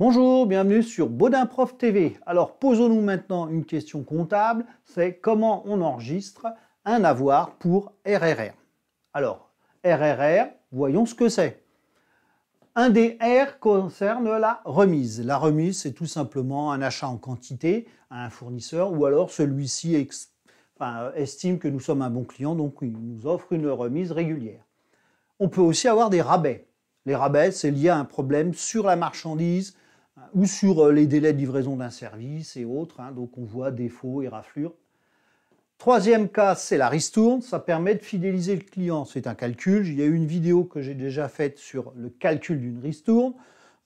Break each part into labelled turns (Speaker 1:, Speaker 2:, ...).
Speaker 1: Bonjour, bienvenue sur Baudin Prof TV. Alors posons-nous maintenant une question comptable, c'est comment on enregistre un avoir pour RRR. Alors, RRR, voyons ce que c'est. Un des R concerne la remise. La remise, c'est tout simplement un achat en quantité à un fournisseur ou alors celui-ci estime que nous sommes un bon client, donc il nous offre une remise régulière. On peut aussi avoir des rabais. Les rabais, c'est lié à un problème sur la marchandise, ou sur euh, les délais de livraison d'un service et autres. Hein. donc on voit défauts et raflures. Troisième cas, c'est la ristourne. Ça permet de fidéliser le client. C'est un calcul. Il y a eu une vidéo que j'ai déjà faite sur le calcul d'une ristourne.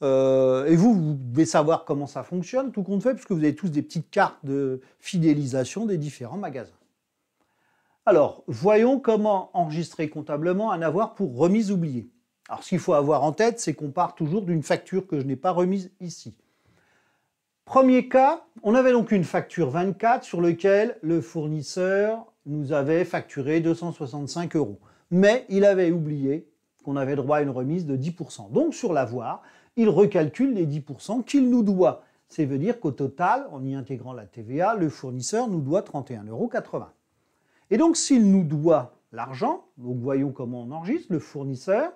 Speaker 1: Euh, et vous, vous devez savoir comment ça fonctionne, tout compte fait, puisque vous avez tous des petites cartes de fidélisation des différents magasins. Alors, voyons comment enregistrer comptablement un avoir pour remise oubliée. Alors ce qu'il faut avoir en tête, c'est qu'on part toujours d'une facture que je n'ai pas remise ici. Premier cas, on avait donc une facture 24 sur laquelle le fournisseur nous avait facturé 265 euros. Mais il avait oublié qu'on avait droit à une remise de 10%. Donc sur l'avoir, il recalcule les 10% qu'il nous doit. cest veut dire qu'au total, en y intégrant la TVA, le fournisseur nous doit 31,80 euros. Et donc s'il nous doit l'argent, donc voyons comment on enregistre, le fournisseur,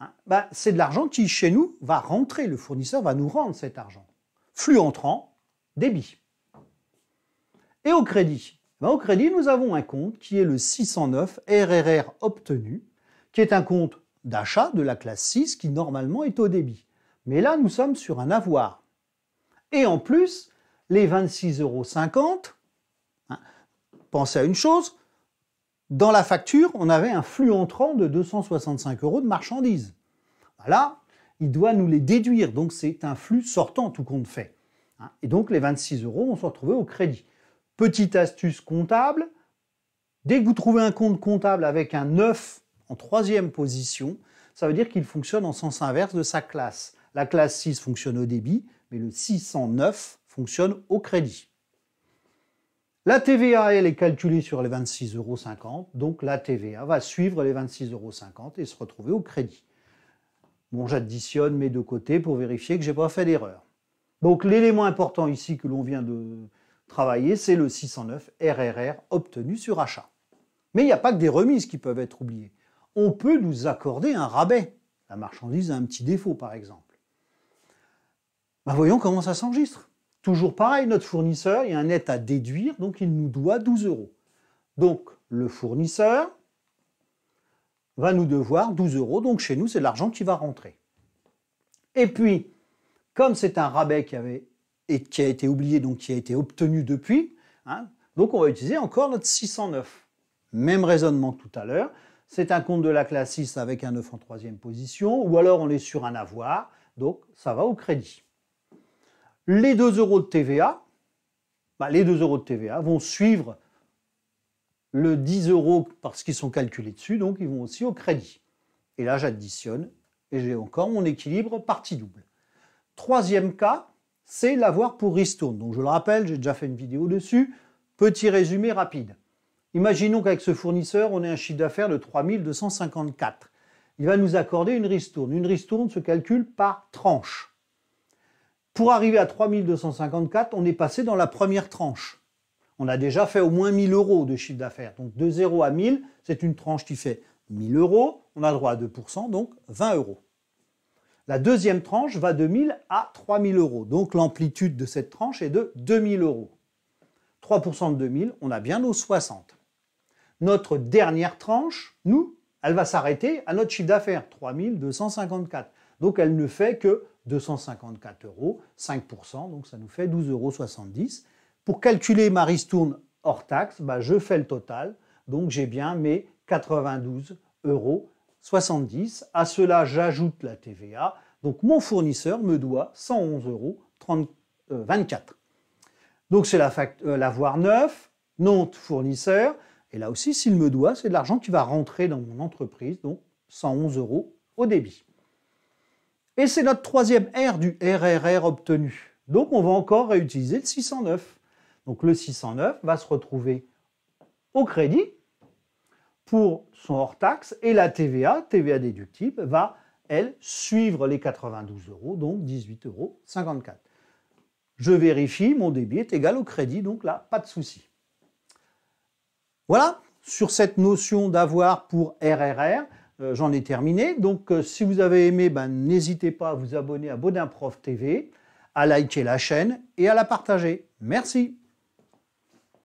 Speaker 1: Hein. Ben, c'est de l'argent qui, chez nous, va rentrer. Le fournisseur va nous rendre cet argent. Flux entrant, débit. Et au crédit ben, Au crédit, nous avons un compte qui est le 609 RRR obtenu, qui est un compte d'achat de la classe 6 qui normalement est au débit. Mais là, nous sommes sur un avoir. Et en plus, les 26,50 euros, hein, pensez à une chose, dans la facture, on avait un flux entrant de 265 euros de marchandises. Là, il doit nous les déduire, donc c'est un flux sortant, tout compte fait. Hein. Et donc les 26 euros on se retrouvait au crédit. Petite astuce comptable, dès que vous trouvez un compte comptable avec un 9 en troisième position, ça veut dire qu'il fonctionne en sens inverse de sa classe. La classe 6 fonctionne au débit, mais le 609 fonctionne au crédit. La TVA, elle est calculée sur les 26,50 euros, donc la TVA va suivre les 26,50 euros et se retrouver au crédit. Bon, j'additionne mes deux côtés pour vérifier que je n'ai pas fait d'erreur. Donc l'élément important ici que l'on vient de travailler, c'est le 609 RRR obtenu sur achat. Mais il n'y a pas que des remises qui peuvent être oubliées. On peut nous accorder un rabais. La marchandise a un petit défaut, par exemple. Ben, voyons comment ça s'enregistre. Toujours pareil, notre fournisseur, il y a un net à déduire, donc il nous doit 12 euros. Donc le fournisseur va nous devoir 12 euros, donc chez nous, c'est l'argent qui va rentrer. Et puis, comme c'est un rabais qui, avait, et qui a été oublié, donc qui a été obtenu depuis, hein, donc on va utiliser encore notre 609. Même raisonnement que tout à l'heure, c'est un compte de la classe 6 avec un 9 en troisième position, ou alors on est sur un avoir, donc ça va au crédit les 2 euros de TVA, bah, les de vont suivre le 10 euros parce qu'ils sont calculés dessus, donc ils vont aussi au crédit. Et là, j'additionne et j'ai encore mon équilibre partie double. Troisième cas, c'est l'avoir pour ristourne. Donc je le rappelle, j'ai déjà fait une vidéo dessus. Petit résumé rapide. Imaginons qu'avec ce fournisseur, on ait un chiffre d'affaires de 3254. Il va nous accorder une ristourne. Une ristourne se calcule par tranche. Pour arriver à 3254, on est passé dans la première tranche. On a déjà fait au moins 1000 euros de chiffre d'affaires. Donc de 0 à 1000, c'est une tranche qui fait 1000 euros. On a droit à 2%, donc 20 euros. La deuxième tranche va de 1000 à 3000 euros. Donc l'amplitude de cette tranche est de 2000 euros. 3% de 2000, on a bien nos 60. Notre dernière tranche, nous, elle va s'arrêter à notre chiffre d'affaires, 3254. Donc elle ne fait que 254 euros, 5%, donc ça nous fait 12,70 euros. Pour calculer ma ristourne hors taxe, bah, je fais le total, donc j'ai bien mes 92,70 euros. À cela, j'ajoute la TVA. Donc mon fournisseur me doit 111,24 euros 24. Euh, donc c'est la, euh, l'avoir neuf, non fournisseur. Et là aussi, s'il me doit, c'est de l'argent qui va rentrer dans mon entreprise, donc 111 euros au débit. Et c'est notre troisième R du RRR obtenu. Donc on va encore réutiliser le 609. Donc le 609 va se retrouver au crédit pour son hors-taxe et la TVA, TVA déductible, va, elle, suivre les 92 euros, donc 18,54 euros. Je vérifie, mon débit est égal au crédit, donc là, pas de souci. Voilà, sur cette notion d'avoir pour RRR, euh, j'en ai terminé. Donc, euh, si vous avez aimé, ben, n'hésitez pas à vous abonner à Baudin Prof TV, à liker la chaîne et à la partager. Merci.